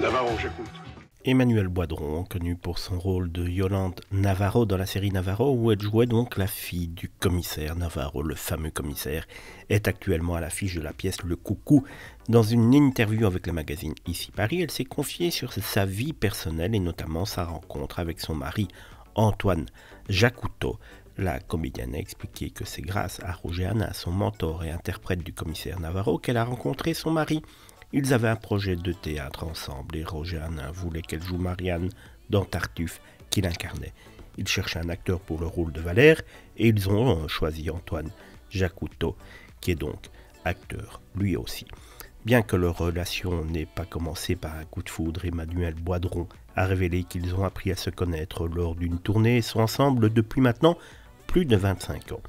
j'écoute. Emmanuel Boidron, connu pour son rôle de Yolande Navarro dans la série Navarro, où elle jouait donc la fille du commissaire Navarro, le fameux commissaire, est actuellement à l'affiche de la pièce Le Coucou. Dans une interview avec le magazine Ici Paris, elle s'est confiée sur sa vie personnelle et notamment sa rencontre avec son mari Antoine Jacuto. La comédienne a expliqué que c'est grâce à Roger Anna, son mentor et interprète du commissaire Navarro, qu'elle a rencontré son mari. Ils avaient un projet de théâtre ensemble et Roger Hanin voulait qu'elle joue Marianne dans Tartuffe qu'il incarnait. Ils cherchaient un acteur pour le rôle de Valère et ils ont euh, choisi Antoine Jacuto, qui est donc acteur lui aussi. Bien que leur relation n'ait pas commencé par un coup de foudre, Emmanuel Boidron a révélé qu'ils ont appris à se connaître lors d'une tournée et sont ensemble depuis maintenant plus de 25 ans.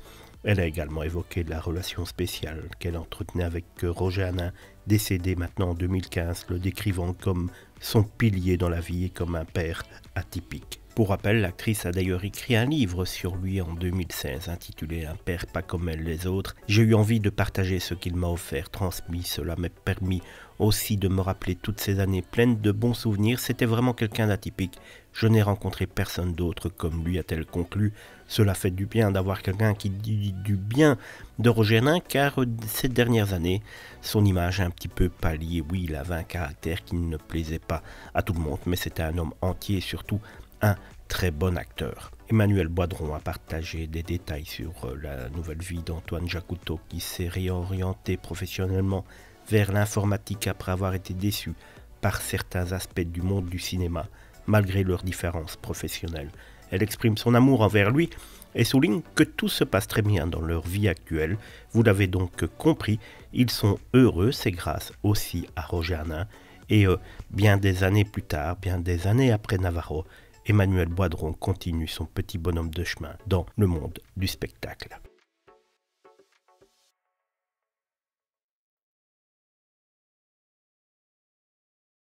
Elle a également évoqué la relation spéciale qu'elle entretenait avec Roger Hanin, décédé maintenant en 2015, le décrivant comme son pilier dans la vie et comme un père atypique. Pour rappel, l'actrice a d'ailleurs écrit un livre sur lui en 2016 intitulé Un père pas comme elle les autres. J'ai eu envie de partager ce qu'il m'a offert, transmis, cela m'a permis aussi de me rappeler toutes ces années pleines de bons souvenirs. C'était vraiment quelqu'un d'atypique. Je n'ai rencontré personne d'autre comme lui, a-t-elle conclu. Cela fait du bien d'avoir quelqu'un qui dit du bien de Roger Nain, car euh, ces dernières années, son image a un petit peu pâli. Oui, il avait un caractère qui ne plaisait pas à tout le monde, mais c'était un homme entier, surtout un très bon acteur. Emmanuel Boidron a partagé des détails sur euh, la nouvelle vie d'Antoine Jacuto qui s'est réorienté professionnellement vers l'informatique après avoir été déçu par certains aspects du monde du cinéma, malgré leurs différences professionnelles. Elle exprime son amour envers lui et souligne que tout se passe très bien dans leur vie actuelle. Vous l'avez donc compris, ils sont heureux, c'est grâce aussi à roger nain Et euh, bien des années plus tard, bien des années après Navarro, Emmanuel Boidron continue son petit bonhomme de chemin dans le monde du spectacle.